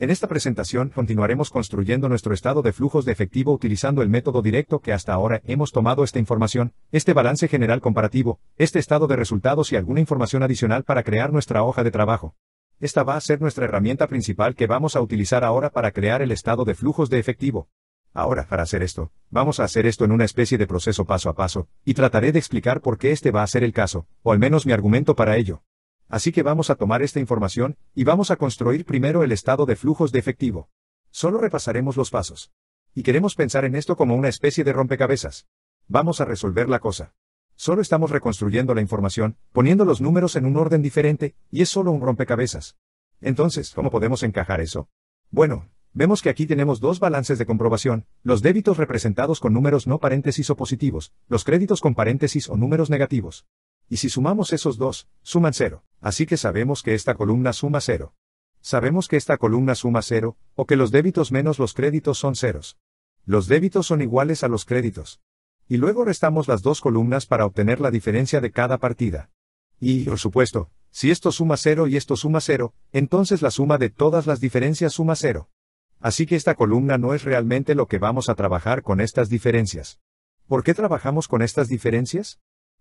En esta presentación continuaremos construyendo nuestro estado de flujos de efectivo utilizando el método directo que hasta ahora hemos tomado esta información, este balance general comparativo, este estado de resultados y alguna información adicional para crear nuestra hoja de trabajo. Esta va a ser nuestra herramienta principal que vamos a utilizar ahora para crear el estado de flujos de efectivo. Ahora, para hacer esto, vamos a hacer esto en una especie de proceso paso a paso, y trataré de explicar por qué este va a ser el caso, o al menos mi argumento para ello. Así que vamos a tomar esta información, y vamos a construir primero el estado de flujos de efectivo. Solo repasaremos los pasos. Y queremos pensar en esto como una especie de rompecabezas. Vamos a resolver la cosa. Solo estamos reconstruyendo la información, poniendo los números en un orden diferente, y es solo un rompecabezas. Entonces, ¿cómo podemos encajar eso? Bueno, vemos que aquí tenemos dos balances de comprobación, los débitos representados con números no paréntesis o positivos, los créditos con paréntesis o números negativos y si sumamos esos dos, suman cero, así que sabemos que esta columna suma cero. Sabemos que esta columna suma cero, o que los débitos menos los créditos son ceros. Los débitos son iguales a los créditos. Y luego restamos las dos columnas para obtener la diferencia de cada partida. Y, por supuesto, si esto suma cero y esto suma cero, entonces la suma de todas las diferencias suma cero. Así que esta columna no es realmente lo que vamos a trabajar con estas diferencias. ¿Por qué trabajamos con estas diferencias?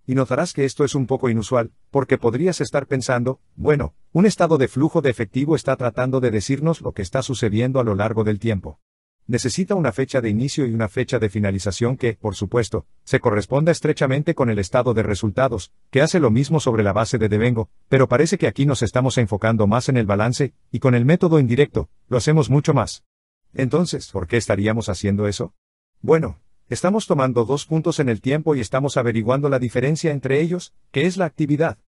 y notarás que esto es un poco inusual, porque podrías estar pensando, bueno, un estado de flujo de efectivo está tratando de decirnos lo que está sucediendo a lo largo del tiempo. Necesita una fecha de inicio y una fecha de finalización que, por supuesto, se corresponda estrechamente con el estado de resultados, que hace lo mismo sobre la base de devengo, pero parece que aquí nos estamos enfocando más en el balance, y con el método indirecto, lo hacemos mucho más. Entonces, ¿por qué estaríamos haciendo eso? Bueno, Estamos tomando dos puntos en el tiempo y estamos averiguando la diferencia entre ellos, que es la actividad.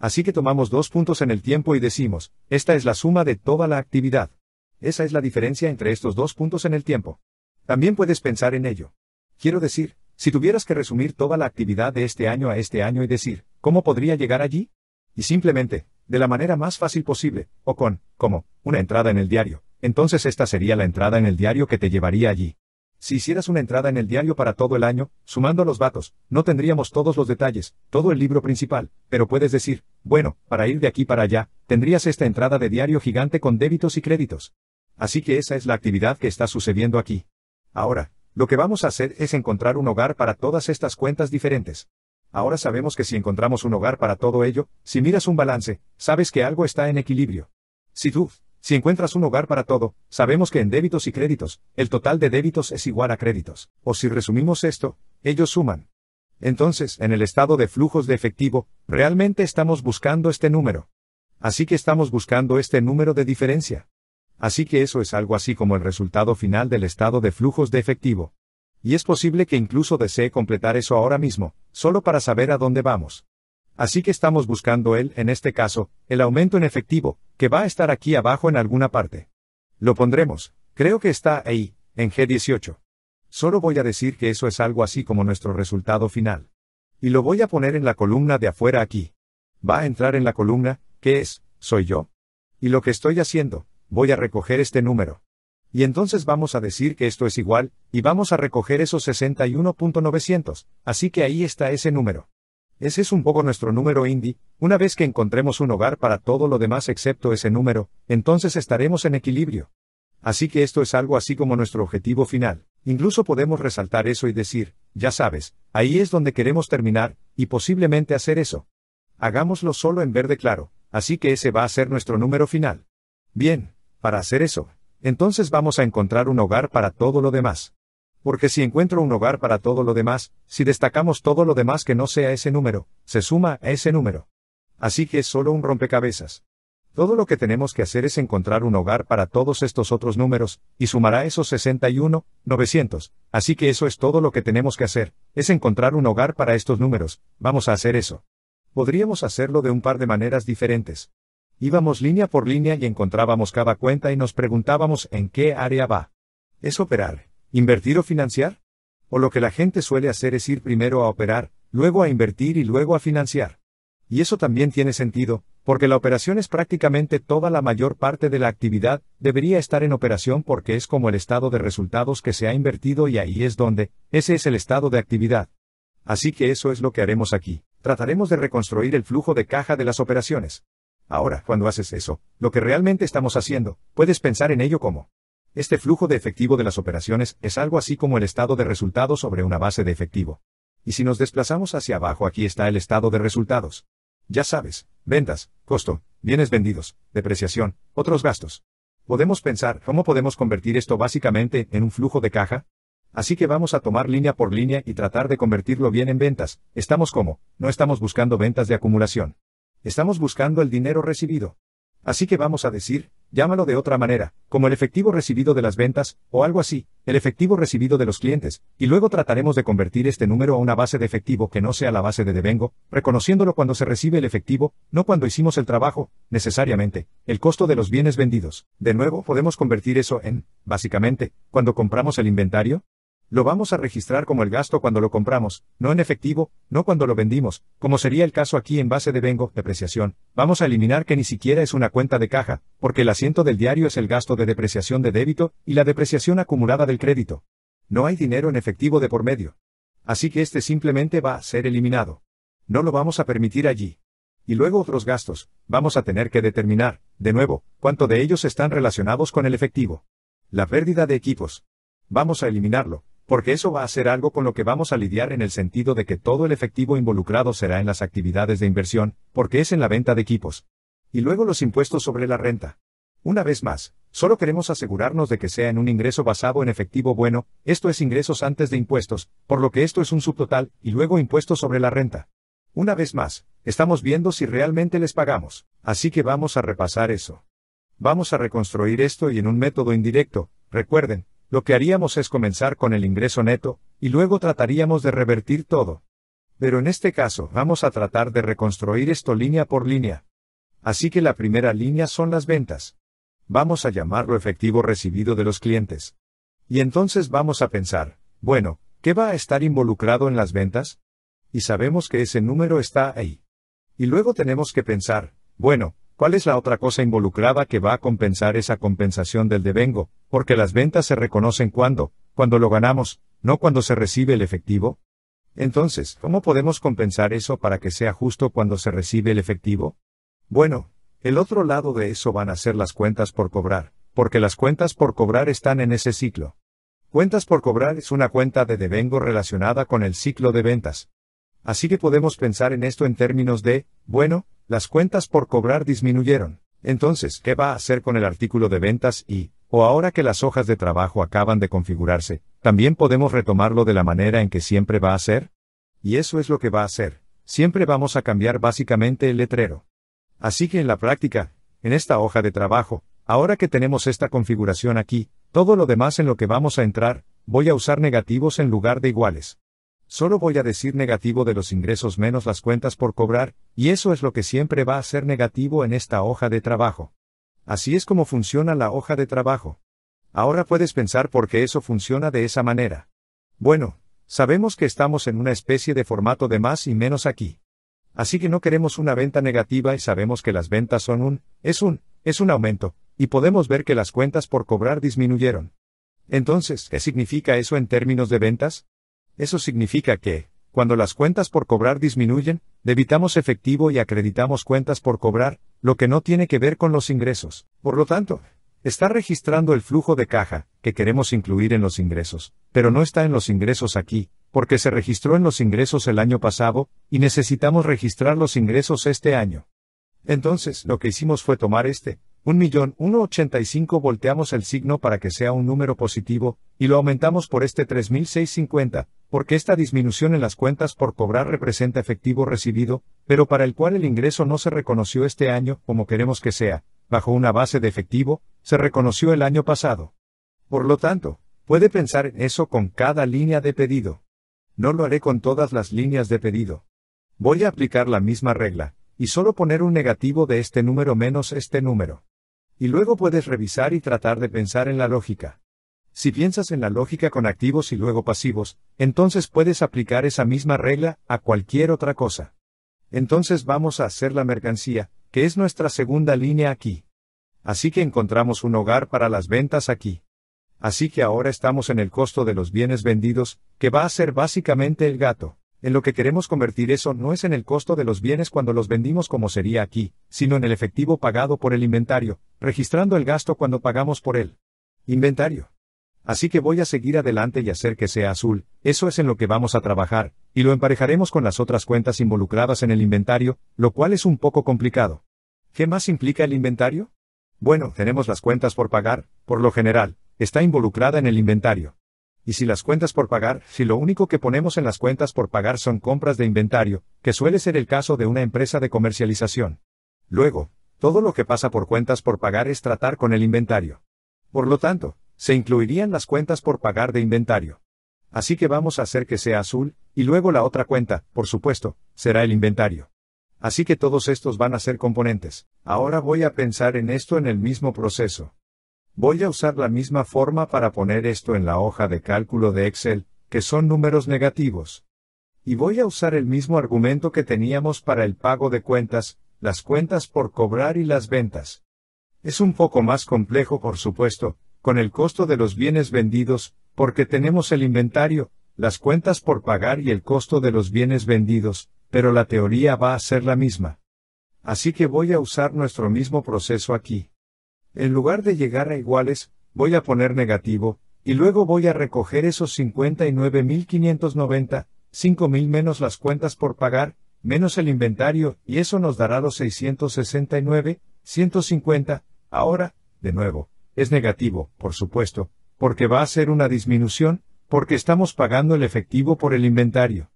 Así que tomamos dos puntos en el tiempo y decimos, esta es la suma de toda la actividad. Esa es la diferencia entre estos dos puntos en el tiempo. También puedes pensar en ello. Quiero decir, si tuvieras que resumir toda la actividad de este año a este año y decir, ¿cómo podría llegar allí? Y simplemente, de la manera más fácil posible, o con, como, una entrada en el diario, entonces esta sería la entrada en el diario que te llevaría allí. Si hicieras una entrada en el diario para todo el año, sumando los vatos, no tendríamos todos los detalles, todo el libro principal, pero puedes decir, bueno, para ir de aquí para allá, tendrías esta entrada de diario gigante con débitos y créditos. Así que esa es la actividad que está sucediendo aquí. Ahora, lo que vamos a hacer es encontrar un hogar para todas estas cuentas diferentes. Ahora sabemos que si encontramos un hogar para todo ello, si miras un balance, sabes que algo está en equilibrio. Si tú si encuentras un hogar para todo, sabemos que en débitos y créditos, el total de débitos es igual a créditos, o si resumimos esto, ellos suman. Entonces, en el estado de flujos de efectivo, realmente estamos buscando este número. Así que estamos buscando este número de diferencia. Así que eso es algo así como el resultado final del estado de flujos de efectivo. Y es posible que incluso desee completar eso ahora mismo, solo para saber a dónde vamos. Así que estamos buscando él, en este caso, el aumento en efectivo, que va a estar aquí abajo en alguna parte. Lo pondremos, creo que está ahí, en G18. Solo voy a decir que eso es algo así como nuestro resultado final. Y lo voy a poner en la columna de afuera aquí. Va a entrar en la columna, que es, soy yo. Y lo que estoy haciendo, voy a recoger este número. Y entonces vamos a decir que esto es igual, y vamos a recoger esos 61.900, así que ahí está ese número. Ese es un poco nuestro número indie, una vez que encontremos un hogar para todo lo demás excepto ese número, entonces estaremos en equilibrio. Así que esto es algo así como nuestro objetivo final. Incluso podemos resaltar eso y decir, ya sabes, ahí es donde queremos terminar, y posiblemente hacer eso. Hagámoslo solo en verde claro, así que ese va a ser nuestro número final. Bien, para hacer eso, entonces vamos a encontrar un hogar para todo lo demás. Porque si encuentro un hogar para todo lo demás, si destacamos todo lo demás que no sea ese número, se suma a ese número. Así que es solo un rompecabezas. Todo lo que tenemos que hacer es encontrar un hogar para todos estos otros números, y sumará esos 61, 900. Así que eso es todo lo que tenemos que hacer, es encontrar un hogar para estos números, vamos a hacer eso. Podríamos hacerlo de un par de maneras diferentes. Íbamos línea por línea y encontrábamos cada cuenta y nos preguntábamos en qué área va. Es operar. ¿Invertir o financiar? O lo que la gente suele hacer es ir primero a operar, luego a invertir y luego a financiar. Y eso también tiene sentido, porque la operación es prácticamente toda la mayor parte de la actividad, debería estar en operación porque es como el estado de resultados que se ha invertido y ahí es donde, ese es el estado de actividad. Así que eso es lo que haremos aquí. Trataremos de reconstruir el flujo de caja de las operaciones. Ahora, cuando haces eso, lo que realmente estamos haciendo, puedes pensar en ello como este flujo de efectivo de las operaciones es algo así como el estado de resultados sobre una base de efectivo. Y si nos desplazamos hacia abajo aquí está el estado de resultados. Ya sabes, ventas, costo, bienes vendidos, depreciación, otros gastos. Podemos pensar cómo podemos convertir esto básicamente en un flujo de caja. Así que vamos a tomar línea por línea y tratar de convertirlo bien en ventas. Estamos como, no estamos buscando ventas de acumulación. Estamos buscando el dinero recibido. Así que vamos a decir, llámalo de otra manera, como el efectivo recibido de las ventas, o algo así, el efectivo recibido de los clientes, y luego trataremos de convertir este número a una base de efectivo que no sea la base de devengo, reconociéndolo cuando se recibe el efectivo, no cuando hicimos el trabajo, necesariamente, el costo de los bienes vendidos. De nuevo, podemos convertir eso en, básicamente, cuando compramos el inventario, lo vamos a registrar como el gasto cuando lo compramos, no en efectivo, no cuando lo vendimos, como sería el caso aquí en base de vengo, depreciación. Vamos a eliminar que ni siquiera es una cuenta de caja, porque el asiento del diario es el gasto de depreciación de débito y la depreciación acumulada del crédito. No hay dinero en efectivo de por medio. Así que este simplemente va a ser eliminado. No lo vamos a permitir allí. Y luego otros gastos, vamos a tener que determinar, de nuevo, cuánto de ellos están relacionados con el efectivo. La pérdida de equipos. Vamos a eliminarlo, porque eso va a ser algo con lo que vamos a lidiar en el sentido de que todo el efectivo involucrado será en las actividades de inversión, porque es en la venta de equipos. Y luego los impuestos sobre la renta. Una vez más, solo queremos asegurarnos de que sea en un ingreso basado en efectivo bueno, esto es ingresos antes de impuestos, por lo que esto es un subtotal, y luego impuestos sobre la renta. Una vez más, estamos viendo si realmente les pagamos, así que vamos a repasar eso. Vamos a reconstruir esto y en un método indirecto, recuerden, lo que haríamos es comenzar con el ingreso neto, y luego trataríamos de revertir todo. Pero en este caso vamos a tratar de reconstruir esto línea por línea. Así que la primera línea son las ventas. Vamos a llamarlo efectivo recibido de los clientes. Y entonces vamos a pensar, bueno, ¿qué va a estar involucrado en las ventas? Y sabemos que ese número está ahí. Y luego tenemos que pensar, bueno, ¿Cuál es la otra cosa involucrada que va a compensar esa compensación del devengo? Porque las ventas se reconocen cuando, cuando lo ganamos, no cuando se recibe el efectivo. Entonces, ¿cómo podemos compensar eso para que sea justo cuando se recibe el efectivo? Bueno, el otro lado de eso van a ser las cuentas por cobrar, porque las cuentas por cobrar están en ese ciclo. Cuentas por cobrar es una cuenta de devengo relacionada con el ciclo de ventas. Así que podemos pensar en esto en términos de, bueno, las cuentas por cobrar disminuyeron. Entonces, ¿qué va a hacer con el artículo de ventas y, o ahora que las hojas de trabajo acaban de configurarse, también podemos retomarlo de la manera en que siempre va a ser? Y eso es lo que va a hacer. Siempre vamos a cambiar básicamente el letrero. Así que en la práctica, en esta hoja de trabajo, ahora que tenemos esta configuración aquí, todo lo demás en lo que vamos a entrar, voy a usar negativos en lugar de iguales. Solo voy a decir negativo de los ingresos menos las cuentas por cobrar, y eso es lo que siempre va a ser negativo en esta hoja de trabajo. Así es como funciona la hoja de trabajo. Ahora puedes pensar por qué eso funciona de esa manera. Bueno, sabemos que estamos en una especie de formato de más y menos aquí. Así que no queremos una venta negativa y sabemos que las ventas son un, es un, es un aumento, y podemos ver que las cuentas por cobrar disminuyeron. Entonces, ¿qué significa eso en términos de ventas? Eso significa que, cuando las cuentas por cobrar disminuyen, debitamos efectivo y acreditamos cuentas por cobrar, lo que no tiene que ver con los ingresos. Por lo tanto, está registrando el flujo de caja, que queremos incluir en los ingresos, pero no está en los ingresos aquí, porque se registró en los ingresos el año pasado, y necesitamos registrar los ingresos este año. Entonces, lo que hicimos fue tomar este, un millón volteamos el signo para que sea un número positivo, y lo aumentamos por este 3.650, porque esta disminución en las cuentas por cobrar representa efectivo recibido, pero para el cual el ingreso no se reconoció este año, como queremos que sea, bajo una base de efectivo, se reconoció el año pasado. Por lo tanto, puede pensar en eso con cada línea de pedido. No lo haré con todas las líneas de pedido. Voy a aplicar la misma regla, y solo poner un negativo de este número menos este número. Y luego puedes revisar y tratar de pensar en la lógica. Si piensas en la lógica con activos y luego pasivos, entonces puedes aplicar esa misma regla a cualquier otra cosa. Entonces vamos a hacer la mercancía, que es nuestra segunda línea aquí. Así que encontramos un hogar para las ventas aquí. Así que ahora estamos en el costo de los bienes vendidos, que va a ser básicamente el gato. En lo que queremos convertir eso no es en el costo de los bienes cuando los vendimos como sería aquí, sino en el efectivo pagado por el inventario, registrando el gasto cuando pagamos por él. inventario. Así que voy a seguir adelante y hacer que sea azul, eso es en lo que vamos a trabajar, y lo emparejaremos con las otras cuentas involucradas en el inventario, lo cual es un poco complicado. ¿Qué más implica el inventario? Bueno, tenemos las cuentas por pagar, por lo general, está involucrada en el inventario y si las cuentas por pagar, si lo único que ponemos en las cuentas por pagar son compras de inventario, que suele ser el caso de una empresa de comercialización. Luego, todo lo que pasa por cuentas por pagar es tratar con el inventario. Por lo tanto, se incluirían las cuentas por pagar de inventario. Así que vamos a hacer que sea azul, y luego la otra cuenta, por supuesto, será el inventario. Así que todos estos van a ser componentes. Ahora voy a pensar en esto en el mismo proceso. Voy a usar la misma forma para poner esto en la hoja de cálculo de Excel, que son números negativos. Y voy a usar el mismo argumento que teníamos para el pago de cuentas, las cuentas por cobrar y las ventas. Es un poco más complejo, por supuesto, con el costo de los bienes vendidos, porque tenemos el inventario, las cuentas por pagar y el costo de los bienes vendidos, pero la teoría va a ser la misma. Así que voy a usar nuestro mismo proceso aquí en lugar de llegar a iguales, voy a poner negativo, y luego voy a recoger esos 59.590, 5.000 menos las cuentas por pagar, menos el inventario, y eso nos dará los 669, 150, ahora, de nuevo, es negativo, por supuesto, porque va a ser una disminución, porque estamos pagando el efectivo por el inventario.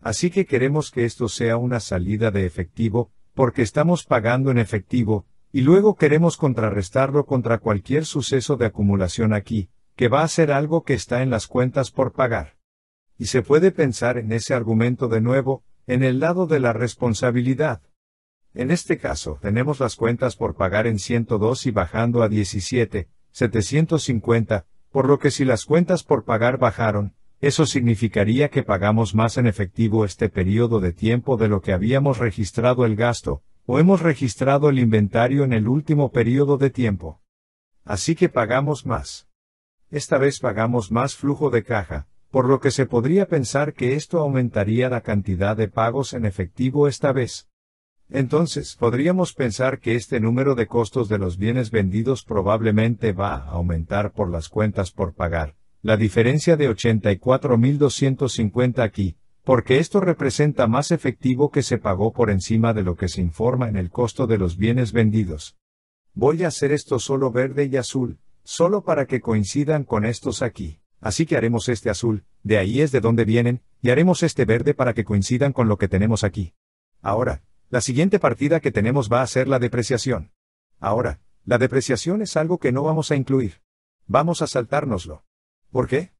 Así que queremos que esto sea una salida de efectivo, porque estamos pagando en efectivo, y luego queremos contrarrestarlo contra cualquier suceso de acumulación aquí, que va a ser algo que está en las cuentas por pagar. Y se puede pensar en ese argumento de nuevo, en el lado de la responsabilidad. En este caso, tenemos las cuentas por pagar en 102 y bajando a 17, 750, por lo que si las cuentas por pagar bajaron, eso significaría que pagamos más en efectivo este periodo de tiempo de lo que habíamos registrado el gasto, hemos registrado el inventario en el último periodo de tiempo. Así que pagamos más. Esta vez pagamos más flujo de caja, por lo que se podría pensar que esto aumentaría la cantidad de pagos en efectivo esta vez. Entonces, podríamos pensar que este número de costos de los bienes vendidos probablemente va a aumentar por las cuentas por pagar. La diferencia de 84.250 aquí, porque esto representa más efectivo que se pagó por encima de lo que se informa en el costo de los bienes vendidos. Voy a hacer esto solo verde y azul, solo para que coincidan con estos aquí. Así que haremos este azul, de ahí es de donde vienen, y haremos este verde para que coincidan con lo que tenemos aquí. Ahora, la siguiente partida que tenemos va a ser la depreciación. Ahora, la depreciación es algo que no vamos a incluir. Vamos a saltárnoslo. ¿Por qué?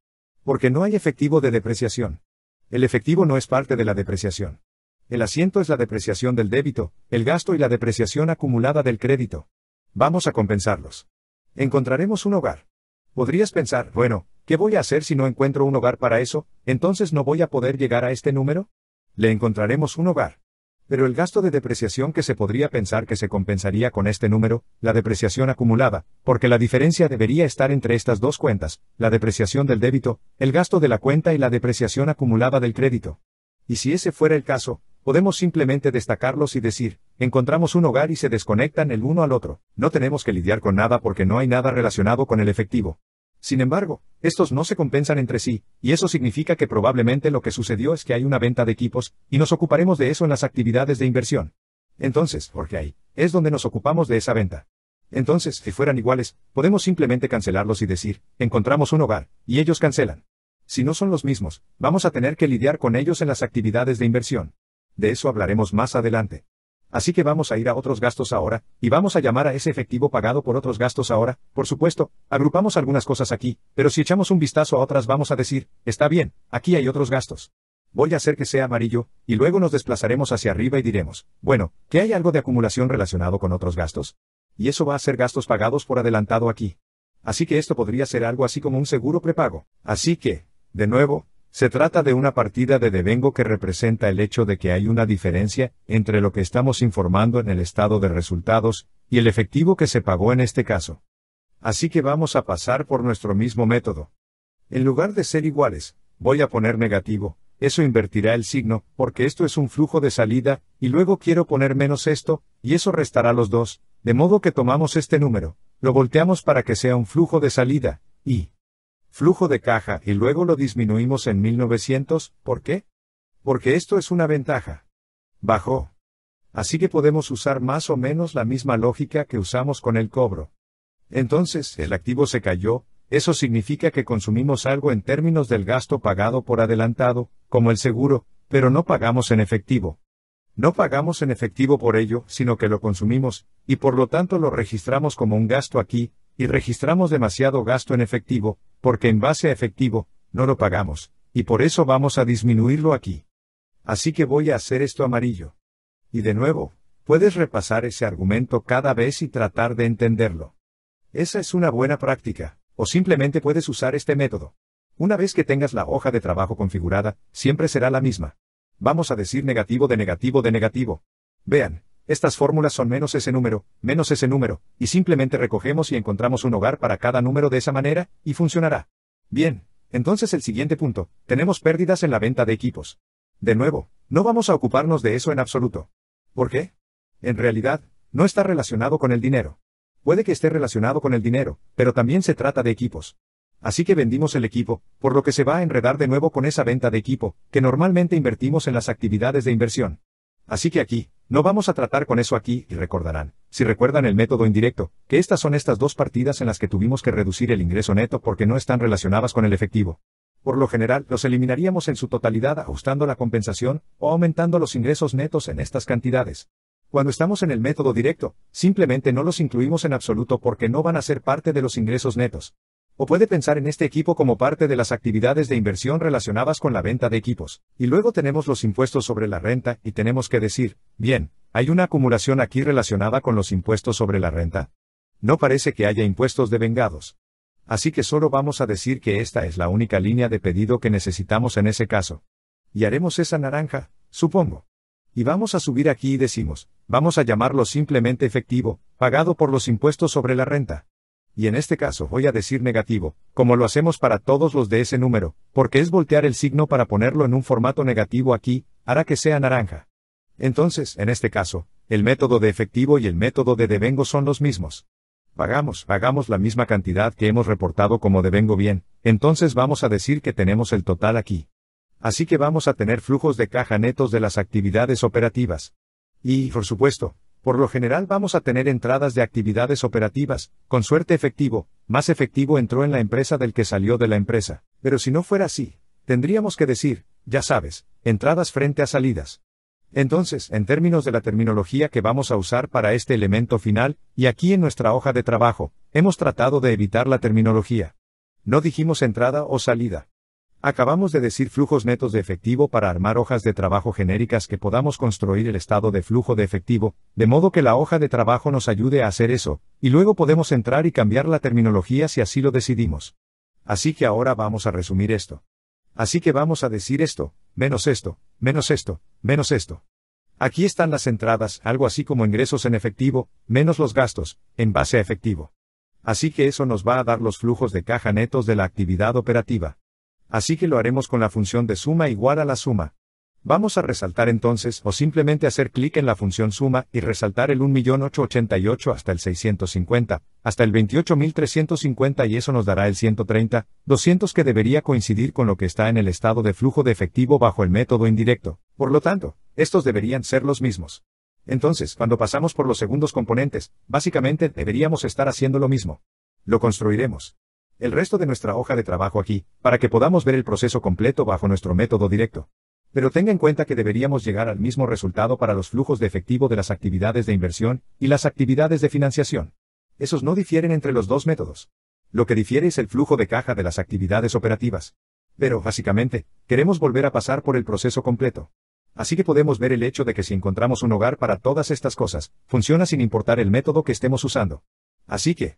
Porque no hay efectivo de depreciación. El efectivo no es parte de la depreciación. El asiento es la depreciación del débito, el gasto y la depreciación acumulada del crédito. Vamos a compensarlos. Encontraremos un hogar. Podrías pensar, bueno, ¿qué voy a hacer si no encuentro un hogar para eso? Entonces no voy a poder llegar a este número. Le encontraremos un hogar. Pero el gasto de depreciación que se podría pensar que se compensaría con este número, la depreciación acumulada, porque la diferencia debería estar entre estas dos cuentas, la depreciación del débito, el gasto de la cuenta y la depreciación acumulada del crédito. Y si ese fuera el caso, podemos simplemente destacarlos y decir, encontramos un hogar y se desconectan el uno al otro, no tenemos que lidiar con nada porque no hay nada relacionado con el efectivo. Sin embargo, estos no se compensan entre sí, y eso significa que probablemente lo que sucedió es que hay una venta de equipos, y nos ocuparemos de eso en las actividades de inversión. Entonces, porque ahí, es donde nos ocupamos de esa venta. Entonces, si fueran iguales, podemos simplemente cancelarlos y decir, encontramos un hogar, y ellos cancelan. Si no son los mismos, vamos a tener que lidiar con ellos en las actividades de inversión. De eso hablaremos más adelante. Así que vamos a ir a otros gastos ahora, y vamos a llamar a ese efectivo pagado por otros gastos ahora, por supuesto, agrupamos algunas cosas aquí, pero si echamos un vistazo a otras vamos a decir, está bien, aquí hay otros gastos. Voy a hacer que sea amarillo, y luego nos desplazaremos hacia arriba y diremos, bueno, que hay algo de acumulación relacionado con otros gastos. Y eso va a ser gastos pagados por adelantado aquí. Así que esto podría ser algo así como un seguro prepago. Así que, de nuevo, se trata de una partida de devengo que representa el hecho de que hay una diferencia entre lo que estamos informando en el estado de resultados y el efectivo que se pagó en este caso. Así que vamos a pasar por nuestro mismo método. En lugar de ser iguales, voy a poner negativo, eso invertirá el signo, porque esto es un flujo de salida, y luego quiero poner menos esto, y eso restará los dos, de modo que tomamos este número, lo volteamos para que sea un flujo de salida, y flujo de caja y luego lo disminuimos en 1900, ¿por qué? Porque esto es una ventaja. Bajó. Así que podemos usar más o menos la misma lógica que usamos con el cobro. Entonces, el activo se cayó, eso significa que consumimos algo en términos del gasto pagado por adelantado, como el seguro, pero no pagamos en efectivo. No pagamos en efectivo por ello, sino que lo consumimos, y por lo tanto lo registramos como un gasto aquí, y registramos demasiado gasto en efectivo, porque en base a efectivo, no lo pagamos, y por eso vamos a disminuirlo aquí. Así que voy a hacer esto amarillo. Y de nuevo, puedes repasar ese argumento cada vez y tratar de entenderlo. Esa es una buena práctica, o simplemente puedes usar este método. Una vez que tengas la hoja de trabajo configurada, siempre será la misma. Vamos a decir negativo de negativo de negativo. Vean, estas fórmulas son menos ese número, menos ese número, y simplemente recogemos y encontramos un hogar para cada número de esa manera, y funcionará. Bien, entonces el siguiente punto, tenemos pérdidas en la venta de equipos. De nuevo, no vamos a ocuparnos de eso en absoluto. ¿Por qué? En realidad, no está relacionado con el dinero. Puede que esté relacionado con el dinero, pero también se trata de equipos. Así que vendimos el equipo, por lo que se va a enredar de nuevo con esa venta de equipo, que normalmente invertimos en las actividades de inversión. Así que aquí, no vamos a tratar con eso aquí, y recordarán, si recuerdan el método indirecto, que estas son estas dos partidas en las que tuvimos que reducir el ingreso neto porque no están relacionadas con el efectivo. Por lo general, los eliminaríamos en su totalidad ajustando la compensación o aumentando los ingresos netos en estas cantidades. Cuando estamos en el método directo, simplemente no los incluimos en absoluto porque no van a ser parte de los ingresos netos o puede pensar en este equipo como parte de las actividades de inversión relacionadas con la venta de equipos. Y luego tenemos los impuestos sobre la renta y tenemos que decir, bien, ¿hay una acumulación aquí relacionada con los impuestos sobre la renta? No parece que haya impuestos de vengados. Así que solo vamos a decir que esta es la única línea de pedido que necesitamos en ese caso. Y haremos esa naranja, supongo. Y vamos a subir aquí y decimos, vamos a llamarlo simplemente efectivo, pagado por los impuestos sobre la renta y en este caso voy a decir negativo, como lo hacemos para todos los de ese número, porque es voltear el signo para ponerlo en un formato negativo aquí, hará que sea naranja. Entonces, en este caso, el método de efectivo y el método de devengo son los mismos. Pagamos, pagamos la misma cantidad que hemos reportado como devengo bien, entonces vamos a decir que tenemos el total aquí. Así que vamos a tener flujos de caja netos de las actividades operativas. Y, por supuesto, por lo general vamos a tener entradas de actividades operativas, con suerte efectivo, más efectivo entró en la empresa del que salió de la empresa. Pero si no fuera así, tendríamos que decir, ya sabes, entradas frente a salidas. Entonces, en términos de la terminología que vamos a usar para este elemento final, y aquí en nuestra hoja de trabajo, hemos tratado de evitar la terminología. No dijimos entrada o salida. Acabamos de decir flujos netos de efectivo para armar hojas de trabajo genéricas que podamos construir el estado de flujo de efectivo, de modo que la hoja de trabajo nos ayude a hacer eso, y luego podemos entrar y cambiar la terminología si así lo decidimos. Así que ahora vamos a resumir esto. Así que vamos a decir esto, menos esto, menos esto, menos esto. Aquí están las entradas, algo así como ingresos en efectivo, menos los gastos, en base a efectivo. Así que eso nos va a dar los flujos de caja netos de la actividad operativa así que lo haremos con la función de suma igual a la suma. Vamos a resaltar entonces o simplemente hacer clic en la función suma y resaltar el 1.888 hasta el 650, hasta el 28.350 y eso nos dará el 130, 200 que debería coincidir con lo que está en el estado de flujo de efectivo bajo el método indirecto. Por lo tanto, estos deberían ser los mismos. Entonces, cuando pasamos por los segundos componentes, básicamente deberíamos estar haciendo lo mismo. Lo construiremos el resto de nuestra hoja de trabajo aquí, para que podamos ver el proceso completo bajo nuestro método directo. Pero tenga en cuenta que deberíamos llegar al mismo resultado para los flujos de efectivo de las actividades de inversión y las actividades de financiación. Esos no difieren entre los dos métodos. Lo que difiere es el flujo de caja de las actividades operativas. Pero, básicamente, queremos volver a pasar por el proceso completo. Así que podemos ver el hecho de que si encontramos un hogar para todas estas cosas, funciona sin importar el método que estemos usando. Así que,